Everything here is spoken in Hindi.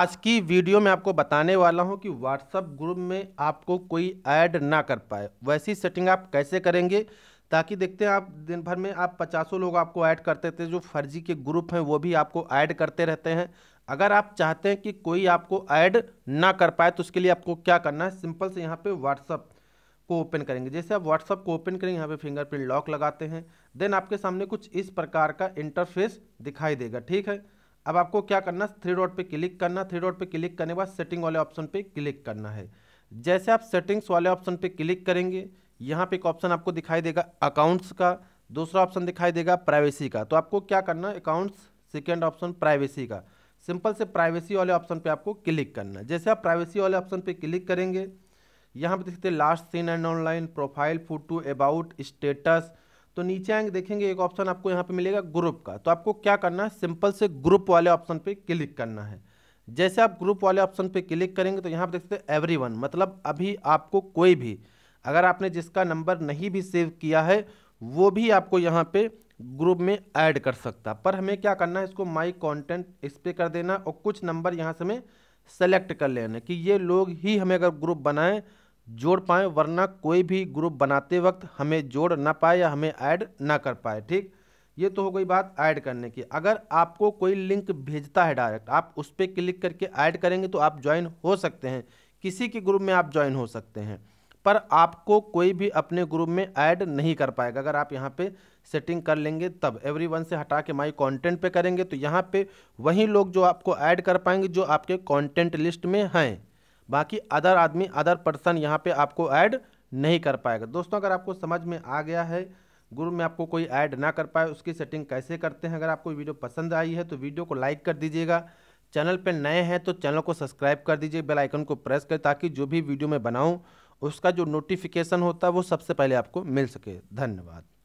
आज की वीडियो में आपको बताने वाला हूं कि व्हाट्सअप ग्रुप में आपको कोई ऐड ना कर पाए वैसी सेटिंग आप कैसे करेंगे ताकि देखते हैं आप दिन भर में आप पचासों लोग आपको ऐड करते थे जो फर्जी के ग्रुप हैं वो भी आपको ऐड करते रहते हैं अगर आप चाहते हैं कि कोई आपको ऐड ना कर पाए तो उसके लिए आपको क्या करना है सिंपल से यहाँ पर व्हाट्सअप को ओपन करेंगे जैसे आप व्हाट्सअप को ओपन करेंगे यहाँ पर फिंगरप्रिंट लॉक लगाते हैं देन आपके सामने कुछ इस प्रकार का इंटरफेस दिखाई देगा ठीक है अब आपको क्या करना थ्री डॉट पे क्लिक करना थ्री डॉट पे क्लिक करने के बाद सेटिंग वाले ऑप्शन पे क्लिक करना है जैसे आप सेटिंग्स वाले ऑप्शन पे क्लिक करेंगे यहाँ पे एक ऑप्शन आपको दिखाई देगा अकाउंट्स का दूसरा ऑप्शन दिखाई देगा प्राइवेसी का तो आपको क्या करना है अकाउंट्स सेकेंड ऑप्शन प्राइवेसी का सिंपल से प्राइवेसी वाले ऑप्शन पर आपको क्लिक करना है जैसे आप प्राइवेसी वाले ऑप्शन पर क्लिक करेंगे यहाँ पर देखते हैं last seen and online profile photo about status तो नीचे आएंगे देखेंगे एक ऑप्शन आपको यहाँ पे मिलेगा ग्रुप का तो आपको क्या करना है सिंपल से ग्रुप वाले ऑप्शन पे क्लिक करना है जैसे आप ग्रुप वाले ऑप्शन पे क्लिक करेंगे तो यहाँ पर देख सकते हैं एवरी मतलब अभी आपको कोई भी अगर आपने जिसका नंबर नहीं भी सेव किया है वो भी आपको यहाँ पर ग्रुप में ऐड कर सकता पर हमें क्या करना है इसको माई कॉन्टेंट इस पर कर देना और कुछ नंबर यहाँ से हमें सेलेक्ट कर लेना कि ये लोग ही हमें अगर ग्रुप बनाएं जोड़ पाएँ वरना कोई भी ग्रुप बनाते वक्त हमें जोड़ ना पाए या हमें ऐड ना कर पाए ठीक ये तो हो गई बात ऐड करने की अगर आपको कोई लिंक भेजता है डायरेक्ट आप उस पर क्लिक करके ऐड करेंगे तो आप ज्वाइन हो सकते हैं किसी के ग्रुप में आप ज्वाइन हो सकते हैं पर आपको कोई भी अपने ग्रुप में ऐड नहीं कर पाएगा अगर आप यहाँ पे सेटिंग कर लेंगे तब एवरी वन से हटा के माई कंटेंट पे करेंगे तो यहाँ पे वही लोग जो आपको ऐड कर पाएंगे जो आपके कंटेंट लिस्ट में हैं बाकी अदर आदमी अदर पर्सन यहाँ पे आपको ऐड नहीं कर पाएगा दोस्तों अगर आपको समझ में आ गया है ग्रुप में आपको कोई ऐड ना कर पाए उसकी सेटिंग कैसे करते हैं अगर आपको वीडियो पसंद आई है तो वीडियो को लाइक कर दीजिएगा चैनल पर नए हैं तो चैनल को सब्सक्राइब कर दीजिए बेल आइकन को प्रेस करें ताकि जो भी वीडियो मैं बनाऊँ उसका जो नोटिफिकेशन होता है वो सबसे पहले आपको मिल सके धन्यवाद